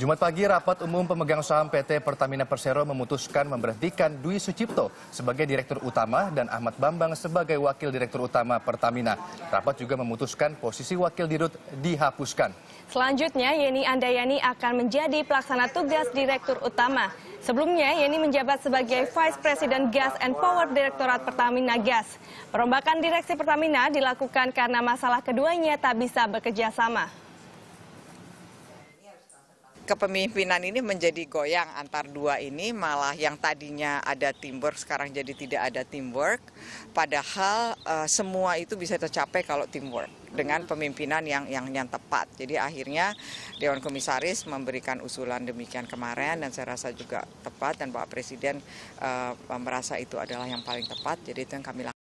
Jumat pagi, rapat umum pemegang saham PT Pertamina Persero memutuskan memberhentikan Dwi Sucipto sebagai Direktur Utama dan Ahmad Bambang sebagai Wakil Direktur Utama Pertamina. Rapat juga memutuskan posisi Wakil Dirut dihapuskan. Selanjutnya, Yeni Andayani akan menjadi pelaksana tugas Direktur Utama. Sebelumnya, Yeni menjabat sebagai Vice President Gas and Power Direktorat Pertamina Gas. Perombakan direksi Pertamina dilakukan karena masalah keduanya tak bisa bekerja sama kepemimpinan ini menjadi goyang antar dua ini malah yang tadinya ada teamwork sekarang jadi tidak ada teamwork padahal uh, semua itu bisa tercapai kalau teamwork dengan pemimpinan yang yang yang tepat. Jadi akhirnya Dewan Komisaris memberikan usulan demikian kemarin dan saya rasa juga tepat dan Pak Presiden uh, merasa itu adalah yang paling tepat. Jadi itu yang kami lakukan.